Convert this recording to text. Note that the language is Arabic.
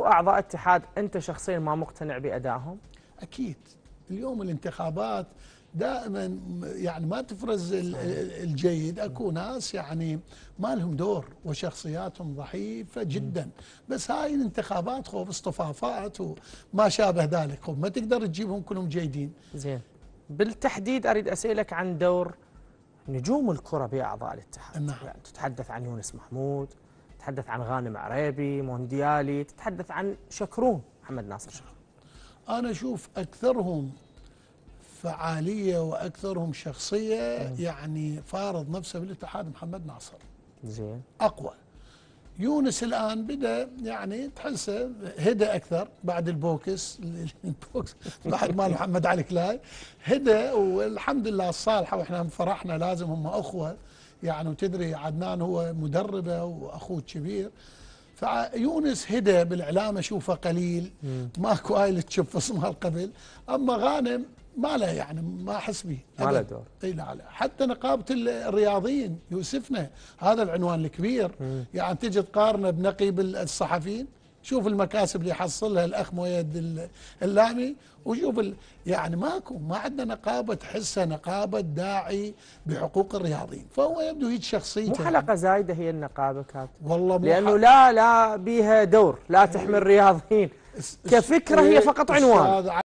واعضاء اتحاد انت شخصيا ما مقتنع بادائهم؟ اكيد اليوم الانتخابات دائما يعني ما تفرز الجيد اكو ناس يعني ما لهم دور وشخصياتهم ضعيفه جدا بس هاي الانتخابات خوف اصطفافات وما شابه ذلك خوف ما تقدر تجيبهم كلهم جيدين زين بالتحديد اريد اسالك عن دور نجوم الكره باعضاء الاتحاد نعم. يعني تتحدث عن يونس محمود تتحدث عن غانم عريبي مونديالي تتحدث عن شكرون محمد ناصر شكرون أنا أشوف أكثرهم فعالية وأكثرهم شخصية يعني فارض نفسه بالاتحاد محمد ناصر زين أقوى يونس الآن بدأ يعني تحسه هدى أكثر بعد البوكس البوكس بعد ما محمد علي كلاي هدى والحمد لله الصالحة وإحنا فرحنا لازم هم أخوة يعني وتدري عدنان هو مدربه واخوه كبير فيونس هدى بالاعلام اشوفه قليل ماكو هاي تشوف اسمها قبل اما غانم ما له يعني ما احس به ما له دور اي لا لا حتى نقابه الرياضيين يوسفنا هذا العنوان الكبير مم. يعني تجي تقارنه بنقيب الصحفيين شوف المكاسب اللي حصلها الاخ مؤيد اللامي وشوف يعني ماكو ما عندنا نقابه تحسها نقابه داعي بحقوق الرياضيين فهو يبدو هيك شخصيته مو حلقه زايده هي النقابه كانت والله مو لانه لا لا بيها دور لا تحمل الرياضيين إيه. كفكره هي إيه. فقط عنوان